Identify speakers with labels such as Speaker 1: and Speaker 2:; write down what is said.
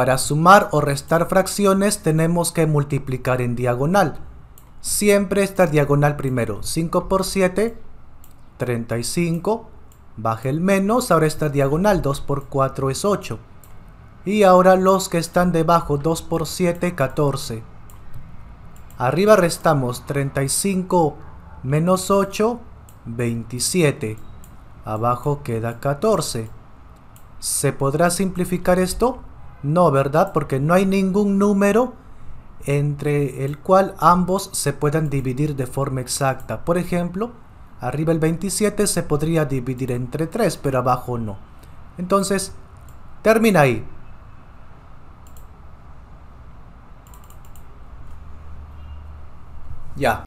Speaker 1: Para sumar o restar fracciones tenemos que multiplicar en diagonal. Siempre esta diagonal primero. 5 por 7, 35. baje el menos, ahora esta diagonal. 2 por 4 es 8. Y ahora los que están debajo, 2 por 7, 14. Arriba restamos 35 menos 8, 27. Abajo queda 14. ¿Se podrá simplificar esto? No, ¿verdad? Porque no hay ningún número entre el cual ambos se puedan dividir de forma exacta. Por ejemplo, arriba el 27 se podría dividir entre 3, pero abajo no. Entonces, termina ahí.
Speaker 2: Ya.